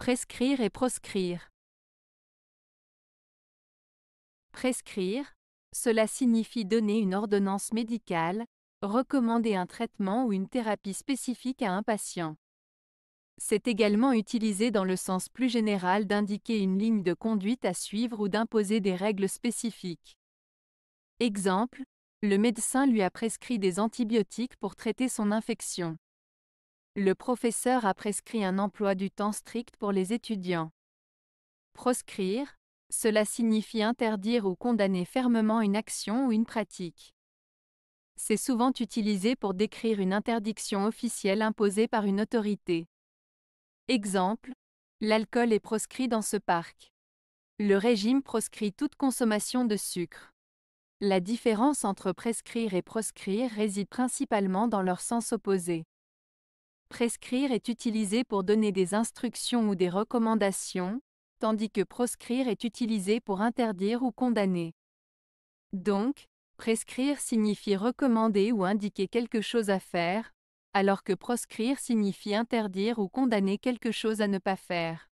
Prescrire et proscrire. Prescrire, cela signifie donner une ordonnance médicale, recommander un traitement ou une thérapie spécifique à un patient. C'est également utilisé dans le sens plus général d'indiquer une ligne de conduite à suivre ou d'imposer des règles spécifiques. Exemple, le médecin lui a prescrit des antibiotiques pour traiter son infection. Le professeur a prescrit un emploi du temps strict pour les étudiants. Proscrire, cela signifie interdire ou condamner fermement une action ou une pratique. C'est souvent utilisé pour décrire une interdiction officielle imposée par une autorité. Exemple, l'alcool est proscrit dans ce parc. Le régime proscrit toute consommation de sucre. La différence entre prescrire et proscrire réside principalement dans leur sens opposé. Prescrire est utilisé pour donner des instructions ou des recommandations, tandis que proscrire est utilisé pour interdire ou condamner. Donc, prescrire signifie recommander ou indiquer quelque chose à faire, alors que proscrire signifie interdire ou condamner quelque chose à ne pas faire.